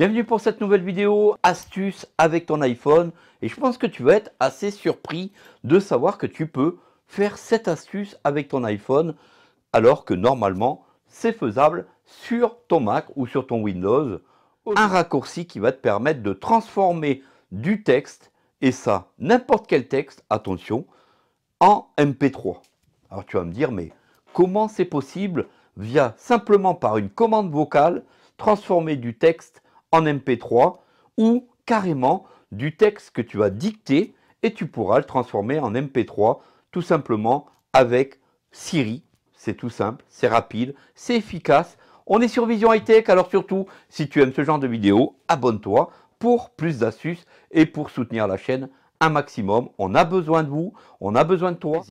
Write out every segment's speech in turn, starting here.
Bienvenue pour cette nouvelle vidéo astuce avec ton iPhone et je pense que tu vas être assez surpris de savoir que tu peux faire cette astuce avec ton iPhone alors que normalement c'est faisable sur ton Mac ou sur ton Windows un raccourci qui va te permettre de transformer du texte et ça n'importe quel texte attention en MP3 alors tu vas me dire mais comment c'est possible via simplement par une commande vocale transformer du texte en MP3 ou carrément du texte que tu as dicté et tu pourras le transformer en MP3 tout simplement avec Siri. C'est tout simple, c'est rapide, c'est efficace. On est sur Vision High Tech, alors surtout, si tu aimes ce genre de vidéos, abonne-toi pour plus d'astuces et pour soutenir la chaîne un maximum. On a besoin de vous, on a besoin de toi.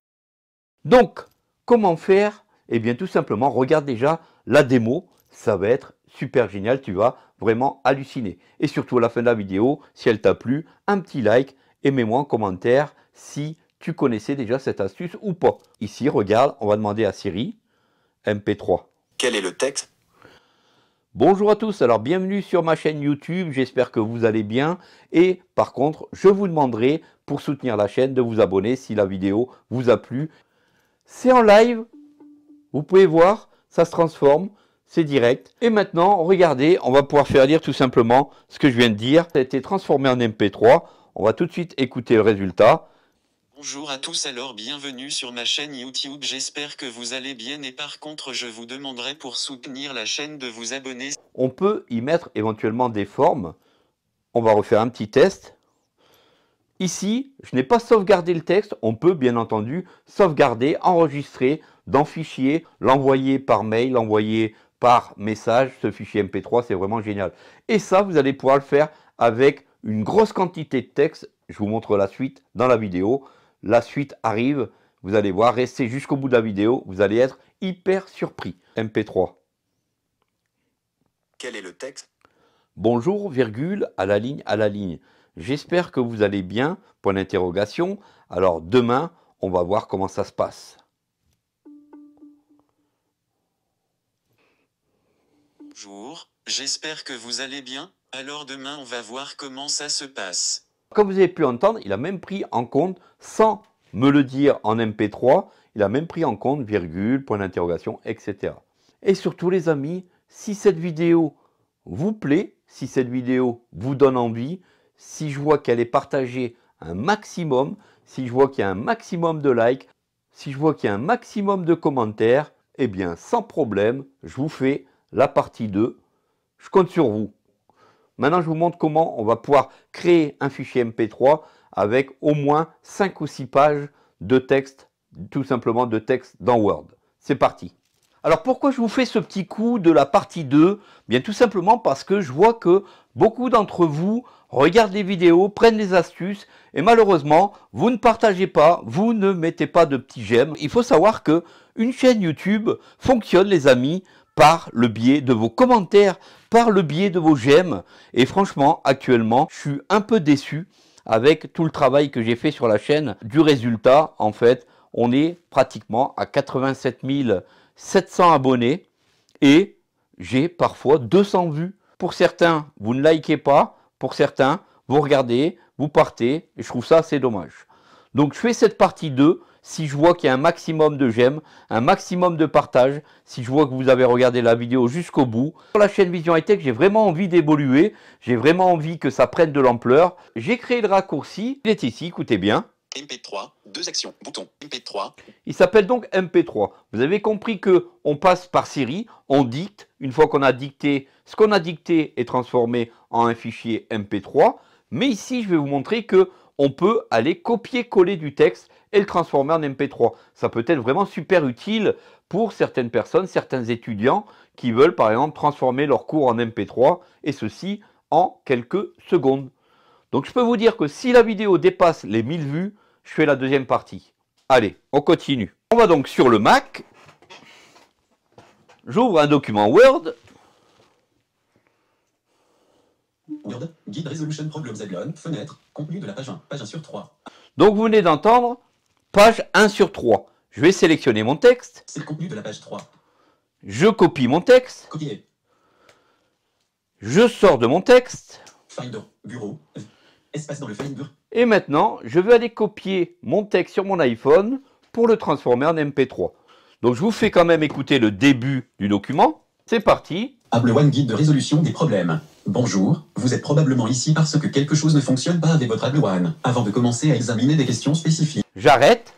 Donc, comment faire Eh bien, tout simplement, regarde déjà la démo, ça va être super génial, tu vas vraiment halluciner. Et surtout à la fin de la vidéo, si elle t'a plu, un petit like et mets-moi en commentaire si tu connaissais déjà cette astuce ou pas. Ici, regarde, on va demander à Siri MP3. Quel est le texte Bonjour à tous, alors bienvenue sur ma chaîne YouTube, j'espère que vous allez bien et par contre je vous demanderai pour soutenir la chaîne de vous abonner si la vidéo vous a plu. C'est en live, vous pouvez voir, ça se transforme, c'est direct. Et maintenant, regardez, on va pouvoir faire lire tout simplement ce que je viens de dire. Ça a été transformé en MP3. On va tout de suite écouter le résultat. Bonjour à tous, alors bienvenue sur ma chaîne YouTube, j'espère que vous allez bien et par contre je vous demanderai pour soutenir la chaîne de vous abonner. On peut y mettre éventuellement des formes, on va refaire un petit test. Ici, je n'ai pas sauvegardé le texte, on peut bien entendu sauvegarder, enregistrer dans fichier, l'envoyer par mail, l'envoyer par message, ce fichier MP3, c'est vraiment génial. Et ça, vous allez pouvoir le faire avec une grosse quantité de texte. Je vous montre la suite dans la vidéo. La suite arrive, vous allez voir, restez jusqu'au bout de la vidéo, vous allez être hyper surpris. MP3. Quel est le texte Bonjour, virgule, à la ligne, à la ligne. J'espère que vous allez bien, point d'interrogation. Alors demain, on va voir comment ça se passe. Bonjour, j'espère que vous allez bien, alors demain on va voir comment ça se passe. Comme vous avez pu entendre, il a même pris en compte, sans me le dire en MP3, il a même pris en compte virgule, point d'interrogation, etc. Et surtout les amis, si cette vidéo vous plaît, si cette vidéo vous donne envie, si je vois qu'elle est partagée un maximum, si je vois qu'il y a un maximum de likes, si je vois qu'il y a un maximum de commentaires, eh bien sans problème, je vous fais la partie 2. Je compte sur vous. Maintenant, je vous montre comment on va pouvoir créer un fichier MP3 avec au moins 5 ou 6 pages de texte, tout simplement de texte dans Word. C'est parti. Alors pourquoi je vous fais ce petit coup de la partie 2 Bien tout simplement parce que je vois que beaucoup d'entre vous regardent les vidéos, prennent les astuces et malheureusement, vous ne partagez pas, vous ne mettez pas de petits j'aime. Il faut savoir que une chaîne YouTube fonctionne les amis par le biais de vos commentaires, par le biais de vos j'aime. Et franchement, actuellement, je suis un peu déçu avec tout le travail que j'ai fait sur la chaîne. Du résultat, en fait, on est pratiquement à 87 700 abonnés et j'ai parfois 200 vues. Pour certains, vous ne likez pas, pour certains, vous regardez, vous partez, et je trouve ça assez dommage. Donc je fais cette partie 2 si je vois qu'il y a un maximum de j'aime, un maximum de partage, si je vois que vous avez regardé la vidéo jusqu'au bout. Sur la chaîne Vision High Tech, j'ai vraiment envie d'évoluer, j'ai vraiment envie que ça prenne de l'ampleur. J'ai créé le raccourci, il est ici, écoutez bien. MP3, deux actions, bouton MP3. Il s'appelle donc MP3. Vous avez compris que on passe par série, on dicte, une fois qu'on a dicté, ce qu'on a dicté est transformé en un fichier MP3, mais ici je vais vous montrer que on peut aller copier-coller du texte et le transformer en MP3. Ça peut être vraiment super utile pour certaines personnes, certains étudiants qui veulent par exemple transformer leur cours en MP3 et ceci en quelques secondes. Donc je peux vous dire que si la vidéo dépasse les 1000 vues, je fais la deuxième partie. Allez, on continue. On va donc sur le Mac. J'ouvre un document Word. Word, guide Resolution Problems fenêtre, contenu de la page 1, page 1 sur 3. Donc vous venez d'entendre page 1 sur 3. Je vais sélectionner mon texte. C'est le contenu de la page 3. Je copie mon texte. Copier. Je sors de mon texte. Finder, bureau, espace dans le Finder. Et maintenant, je veux aller copier mon texte sur mon iPhone pour le transformer en MP3. Donc je vous fais quand même écouter le début du document. C'est parti. Apple One guide de résolution des problèmes. Bonjour, vous êtes probablement ici parce que quelque chose ne fonctionne pas avec votre Apple One. Avant de commencer à examiner des questions spécifiques, J'arrête.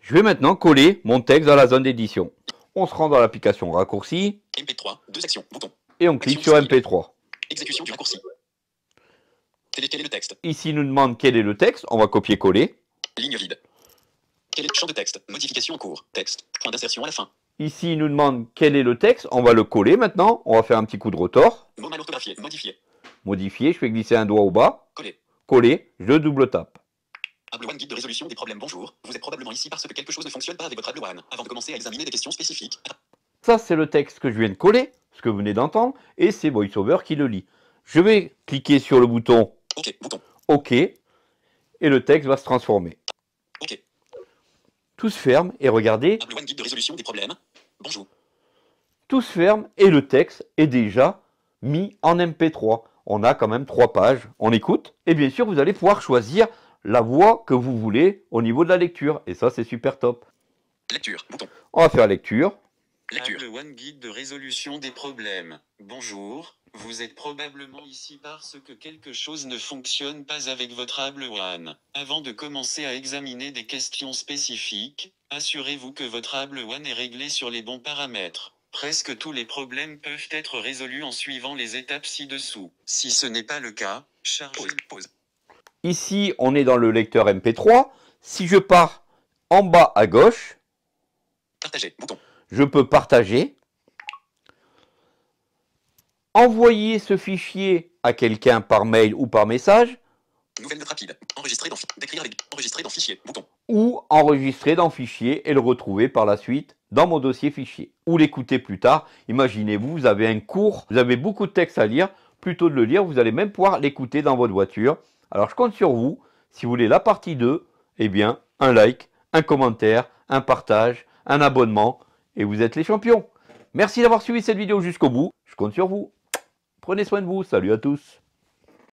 Je vais maintenant coller mon texte dans la zone d'édition. On se rend dans l'application raccourci. MP3, deux bouton. Et on clique sur MP3. Exécution du raccourci. Quel est le texte Ici, il nous demande quel est le texte. On va copier-coller. Ligne vide. Quel est le champ de texte Modification en Texte. Point d'insertion à la fin. Ici, il nous demande quel est le texte. On va le coller maintenant. On va faire un petit coup de rotor. Modifier. Je fais glisser un doigt au bas. Coller. Coller. Je double tape. Able guide de résolution des problèmes. Bonjour, vous êtes probablement ici parce que quelque chose ne fonctionne pas avec votre Able Avant de commencer à examiner des questions spécifiques. Ça, c'est le texte que je viens de coller, ce que vous venez d'entendre, et c'est VoiceOver qui le lit. Je vais cliquer sur le bouton OK, bouton. OK, et le texte va se transformer. OK. Tout se ferme et regardez. Able guide de résolution des problèmes. Bonjour. Tout se ferme et le texte est déjà mis en MP3. On a quand même trois pages. On écoute et bien sûr vous allez pouvoir choisir la voix que vous voulez au niveau de la lecture. Et ça, c'est super top. Lecture, On va faire lecture. Lecture. Le One Guide de résolution des problèmes. Bonjour, vous êtes probablement ici parce que quelque chose ne fonctionne pas avec votre Able One. Avant de commencer à examiner des questions spécifiques, assurez-vous que votre Able One est réglé sur les bons paramètres. Presque tous les problèmes peuvent être résolus en suivant les étapes ci-dessous. Si ce n'est pas le cas, chargez. Pause. Pause. Ici, on est dans le lecteur MP3. Si je pars en bas à gauche, je peux partager, envoyer ce fichier à quelqu'un par mail ou par message. Nouvelle rapide. Enregistrer dans, fichier. Ou enregistrer dans fichier et le retrouver par la suite dans mon dossier fichier. Ou l'écouter plus tard. Imaginez-vous, vous avez un cours, vous avez beaucoup de textes à lire. Plutôt de le lire, vous allez même pouvoir l'écouter dans votre voiture alors je compte sur vous. Si vous voulez la partie 2, eh bien, un like, un commentaire, un partage, un abonnement, et vous êtes les champions. Merci d'avoir suivi cette vidéo jusqu'au bout. Je compte sur vous. Prenez soin de vous. Salut à tous.